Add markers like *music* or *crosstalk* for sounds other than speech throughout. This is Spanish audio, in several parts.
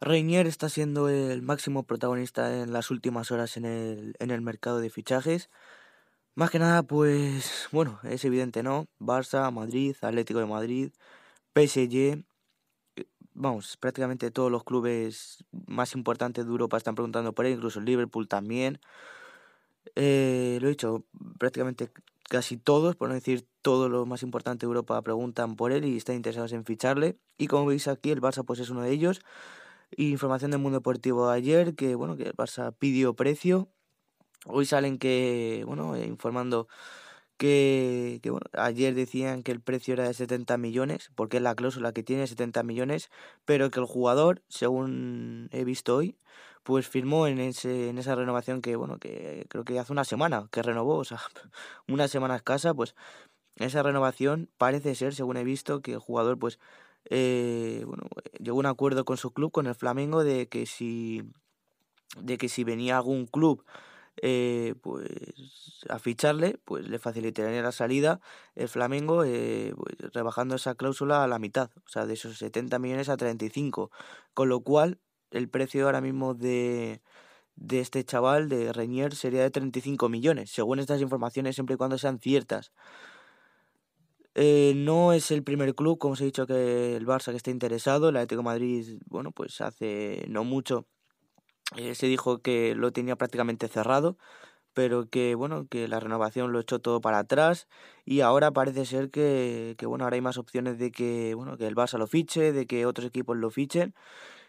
Reinier está siendo el máximo protagonista en las últimas horas en el, mercado de fichajes. Más que nada, pues bueno, es evidente, ¿no? Barça, Madrid, Atlético de Madrid, PSG, eh, vamos, prácticamente todos los clubes más importantes de Europa están preguntando por él, incluso Liverpool también. Eh, lo he dicho, prácticamente casi todos, por no decir todos los más importantes de Europa, preguntan por él y están interesados en ficharle. Y como veis aquí, el Barça pues es uno de ellos. Información del mundo deportivo ayer, que bueno, que pasa pidió precio. Hoy salen que, bueno, eh, informando que, que bueno, ayer decían que el precio era de 70 millones, porque es la cláusula que tiene 70 millones, pero que el jugador, según he visto hoy, pues firmó en, ese, en esa renovación que, bueno, que creo que hace una semana que renovó, o sea, *laughs* una semana escasa, pues esa renovación parece ser, según he visto, que el jugador pues eh, bueno, eh, llegó un acuerdo con su club, con el Flamengo, de que si, de que si venía algún club eh, pues, a ficharle, pues le facilitaría la salida el Flamengo, pues, rebajando esa cláusula a la mitad, o sea, de esos 70 millones a 35, con lo cual el precio ahora mismo de, de este chaval, de Reñier, sería de 35 millones, según estas informaciones, siempre y cuando sean ciertas. Eh, no es el primer club, como se he dicho, que el Barça que esté interesado. El Atlético Madrid, bueno, pues hace no mucho eh, se dijo que lo tenía prácticamente cerrado, pero que, bueno, que la renovación lo echó todo para atrás y ahora parece ser que, bueno, ahora hay más opciones de que, bueno, que el Barça lo fiche, de que otros equipos lo fichen.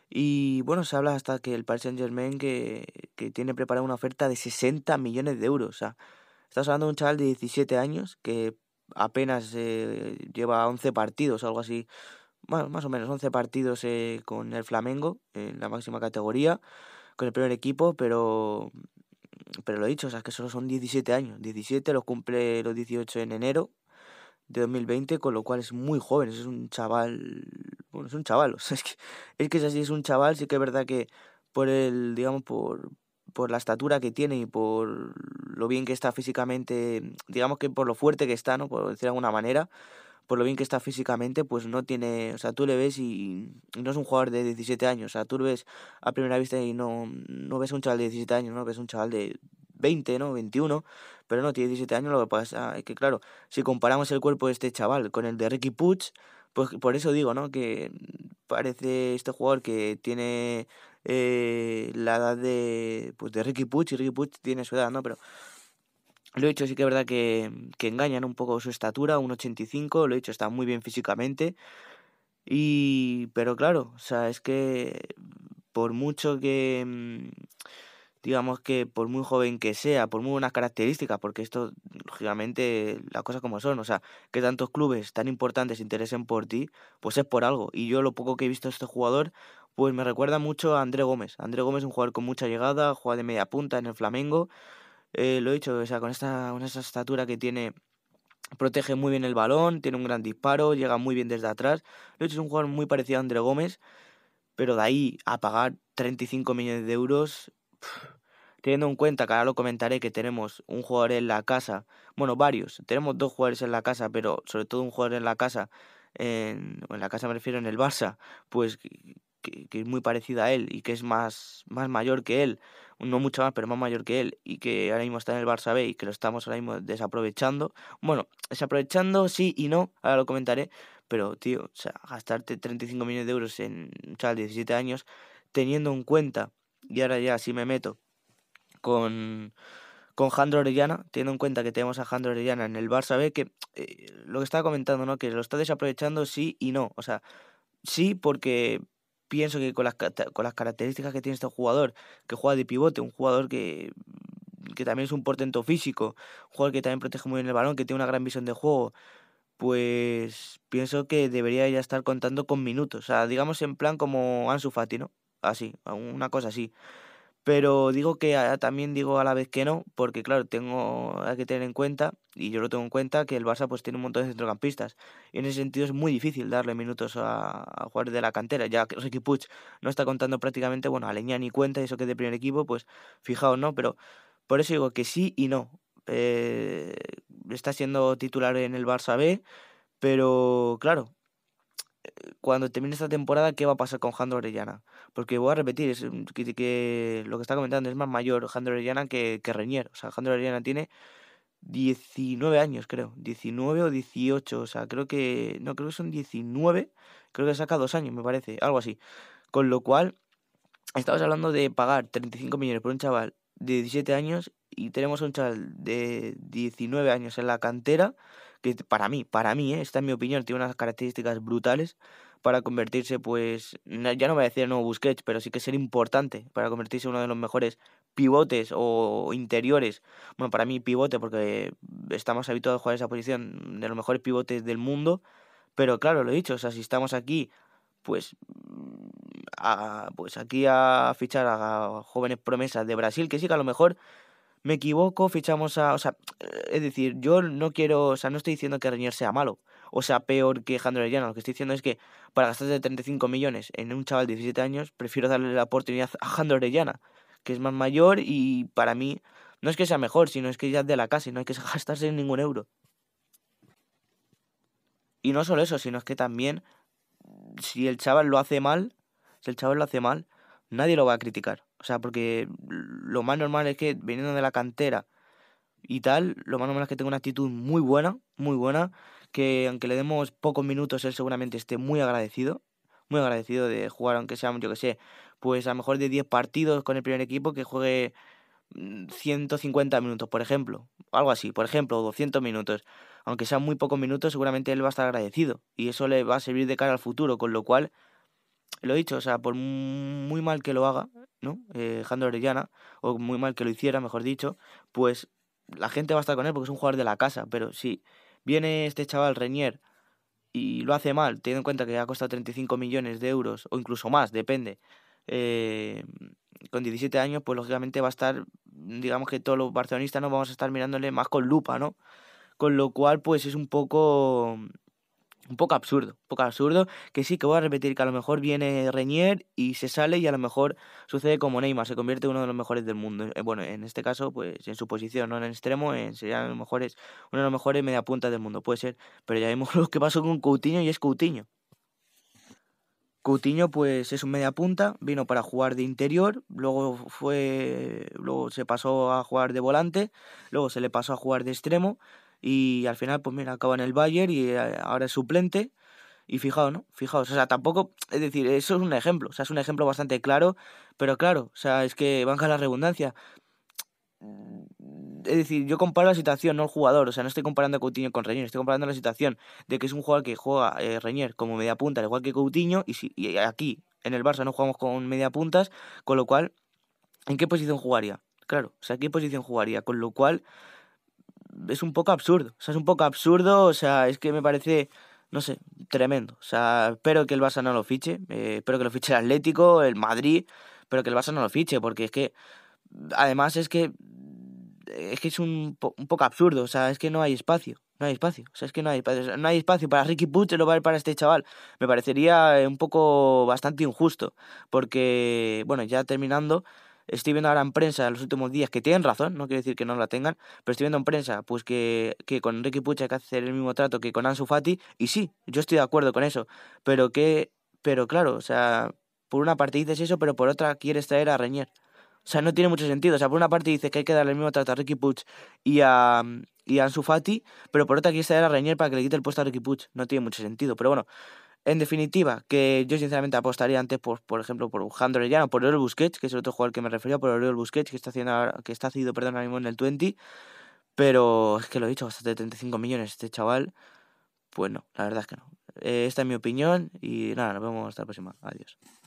Y bueno, se habla hasta que el Paris Saint Germain que, tiene preparada una oferta de 60 millones de euros. O sea, estás hablando de un chaval de 17 años que apenas eh, lleva 11 partidos, algo así, más o menos 11 partidos eh, con el Flamengo, en la máxima categoría, con el primer equipo, pero, pero lo he dicho, o sea, es que solo son 17 años, 17 los cumple los 18 en enero de 2020, con lo cual es muy joven, es un chaval, bueno, es un chaval, *laughs* o sea, es que, es que así es un chaval, sí que es verdad que por el, digamos, por, por la estatura que tiene y por lo bien que está físicamente, digamos que por lo fuerte que está, ¿no? Por decir de alguna manera, por lo bien que está físicamente, pues no tiene, o sea, tú le ves y no es un jugador de 17 años, o sea, tú le ves a primera vista y no, no ves un chaval de 17 años, no ves un chaval de 20, ¿no? 21, pero no, tiene 17 años, lo que pasa es que, claro, si comparamos el cuerpo de este chaval con el de Ricky Puig, pues por eso digo, ¿no? Que parece este jugador que tiene eh, la edad de, pues de Ricky Puch, y Ricky Puch tiene su edad, ¿no? Pero lo he dicho, sí que es verdad que, que engañan un poco su estatura, un 85, lo he dicho, está muy bien físicamente. Y, pero claro, o sea, es que por mucho que, digamos que por muy joven que sea, por muy buenas características, porque esto, lógicamente, las cosas como son, o sea, que tantos clubes tan importantes se interesen por ti, pues es por algo. Y yo lo poco que he visto de este jugador, pues me recuerda mucho a André Gómez. André Gómez es un jugador con mucha llegada, juega de media punta en el Flamengo. Eh, lo he dicho, o sea, con esta, esa estatura que tiene, protege muy bien el balón, tiene un gran disparo, llega muy bien desde atrás. Lo he dicho, es un jugador muy parecido a André Gómez, pero de ahí a pagar 35 millones de euros teniendo en cuenta que ahora lo comentaré que tenemos un jugador en la casa, bueno, varios, tenemos dos jugadores en la casa, pero sobre todo un jugador en la casa, en, la casa me refiero en el Barça, pues que, es muy parecido a él y que es más, más mayor que él, no mucho más, pero más mayor que él, y que ahora mismo está en el Barça B y que lo estamos ahora mismo desaprovechando. Bueno, desaprovechando sí y no, ahora lo comentaré, pero tío, o sea, gastarte 35 millones de euros en un chaval de 17 años, teniendo en cuenta, y ahora ya sí me meto, con, con Jandro Orellana, teniendo en cuenta que tenemos a Jandro Orellana en el Barça B, que eh, lo que estaba comentando, ¿no? Que lo está desaprovechando sí y no. O sea, sí porque pienso que con las, con las características que tiene este jugador, que juega de pivote, un jugador que, que también es un portento físico, un jugador que también protege muy bien el balón, que tiene una gran visión de juego, pues pienso que debería ya estar contando con minutos. O sea, digamos en plan como Ansu Fati, ¿no? Así, una cosa así. Pero digo que también digo a la vez que no, porque claro, tengo hay que tener en cuenta, y yo lo tengo en cuenta, que el Barça pues tiene un montón de centrocampistas. Y en ese sentido es muy difícil darle minutos a, a jugadores de la cantera, ya que Ricky Puig no está contando prácticamente, bueno, a Leña ni cuenta, y eso que es de primer equipo, pues fijaos, ¿no? Pero por eso digo que sí y no. Eh, está siendo titular en el Barça B, pero claro, cuando termine esta temporada, ¿qué va a pasar con Jandro Orellana? Porque voy a repetir, que, lo que está comentando es más mayor Jandro Orellana que, que Reñer. O sea, Jandro Orellana tiene 19 años, creo. 19 o 18. O sea, creo que. No, creo que son 19. Creo que saca dos años, me parece. Algo así. Con lo cual, estamos hablando de pagar 35 millones por un chaval de 17 años y tenemos un chaval de 19 años en la cantera que para mí, para mí, ¿eh? esta es mi opinión, tiene unas características brutales para convertirse, pues, ya no voy a decir no Busquets, pero sí que ser importante para convertirse en uno de los mejores pivotes o interiores. Bueno, para mí pivote, porque estamos habituados a jugar esa posición de los mejores pivotes del mundo. Pero claro, lo he dicho, o sea, si estamos aquí, pues, pues aquí a fichar a jóvenes promesas de Brasil, que sí que a lo mejor me equivoco, fichamos a. O sea, es decir, yo no quiero. O sea, no estoy diciendo que Reñer sea malo o sea peor que Jandro Orellana. Lo que estoy diciendo es que para gastarse 35 millones en un chaval de 17 años, prefiero darle la oportunidad a Jandro Orellana, que es más mayor y para mí no es que sea mejor, sino es que ya es de la casa y no hay que *laughs* gastarse ningún euro. Y no solo eso, sino es que también si el chaval lo hace mal, si el chaval lo hace mal, nadie lo va a criticar sea, porque lo más normal es que viniendo de la cantera y tal, lo más normal es que tenga una actitud muy buena, muy buena, que aunque le demos pocos minutos, él seguramente esté muy agradecido, muy agradecido de jugar, aunque sea, yo que sé, pues a lo mejor de 10 partidos con el primer equipo, que juegue 150 mm, minutos, por ejemplo, algo así, por ejemplo, 200 minutos. Aunque sean muy pocos minutos, seguramente él va a estar agradecido y eso le va a servir de cara al futuro, con lo cual lo he dicho, o sea, por muy mal que lo haga, ¿no? Eh, Jandro Orellana, o muy mal que lo hiciera, mejor dicho, pues la gente va a estar con él porque es un jugador de la casa, pero si viene este chaval Reñer y lo hace mal, teniendo en cuenta que ha costado 35 millones de euros, o incluso más, depende, eh, con 17 años, pues lógicamente va a estar, digamos que todos los barcelonistas no vamos a estar mirándole más con lupa, ¿no? Con lo cual, pues es un poco un poco absurdo, un poco absurdo, que sí, que voy a repetir, que a lo mejor viene Reñier y se sale y a lo mejor sucede como Neymar, se convierte en uno de los mejores del mundo. Eh, bueno, en este caso, pues en su posición, no en el extremo, en, sería uno de los mejores mediapuntas del mundo, puede ser. Pero ya vimos *laughs* lo que pasó con Coutinho y es Coutinho. Coutinho pues es un media punta, vino para jugar de interior, luego fue luego se pasó a jugar de volante, luego se le pasó a jugar de extremo, y al final, pues mira, acaba en el Bayern y eh, ahora es suplente. Y fijaos, ¿no? Fijaos, o sea, tampoco, es decir, eso es un ejemplo, o sea, es un ejemplo bastante claro, pero claro, o sea, es que banca la redundancia. Es decir, yo comparo la situación, no el jugador, o sea, no estoy comparando a Coutinho con Reñer estoy comparando la situación de que es un jugador que juega eh, Reñer como media punta, al igual que Coutinho, y, si, y aquí en el Barça no jugamos con media puntas, con lo cual, ¿en qué posición jugaría? Claro, o sea, ¿qué posición jugaría? Con lo cual, es un poco absurdo. O sea, es un poco absurdo, o sea, es que me parece, no sé, tremendo. O sea, espero que el Barça no lo fiche, eh, espero que lo fiche el Atlético, el Madrid, pero que el Barça no lo fiche, porque es que, además es que, es que es un, un poco absurdo, o sea, es que no hay espacio. No hay espacio, o sea, es que no hay, no hay espacio para Ricky Puig, lo va a ir para este chaval. Me parecería un poco bastante injusto, porque, bueno, ya terminando, estoy viendo ahora en prensa en los últimos días que tienen razón, no quiero decir que no la tengan, pero estoy viendo en prensa pues que, con Ricky Puch hay que hacer el mismo trato que con Ansu Fati, y sí, yo estoy de acuerdo con eso, pero que, pero claro, o sea, por una parte dices eso, pero por otra quieres traer a Reñer. O sea, no tiene mucho sentido. O sea, por una parte dices que hay que darle el mismo trato a Ricky Puch y a, y a Ansu Fati, pero por otra quieres traer a Reñer para que le quite el puesto a Ricky Puch. No tiene mucho sentido, pero bueno. En definitiva, que yo sinceramente apostaría antes, por, por ejemplo, por y ya por Oriol Busquets, que es el otro jugador que me refería, por Oriol Busquets, que está haciendo que está haciendo, perdón, ahora mismo en el 20. Pero es que lo he dicho, bastante 35 millones este chaval. Pues no, la verdad es que no. Eh, esta es mi opinión y nada, nos vemos hasta la próxima. Adiós.